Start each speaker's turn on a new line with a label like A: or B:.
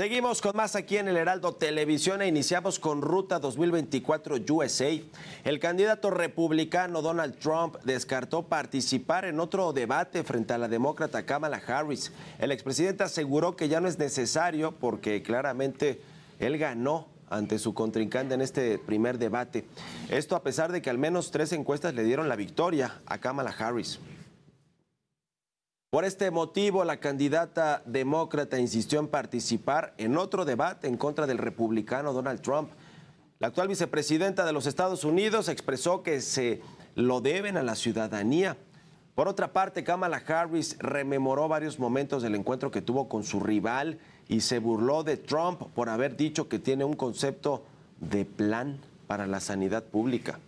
A: Seguimos con más aquí en el Heraldo Televisión e iniciamos con Ruta 2024 USA. El candidato republicano Donald Trump descartó participar en otro debate frente a la demócrata Kamala Harris. El expresidente aseguró que ya no es necesario porque claramente él ganó ante su contrincante en este primer debate. Esto a pesar de que al menos tres encuestas le dieron la victoria a Kamala Harris. Por este motivo, la candidata demócrata insistió en participar en otro debate en contra del republicano Donald Trump. La actual vicepresidenta de los Estados Unidos expresó que se lo deben a la ciudadanía. Por otra parte, Kamala Harris rememoró varios momentos del encuentro que tuvo con su rival y se burló de Trump por haber dicho que tiene un concepto de plan para la sanidad pública.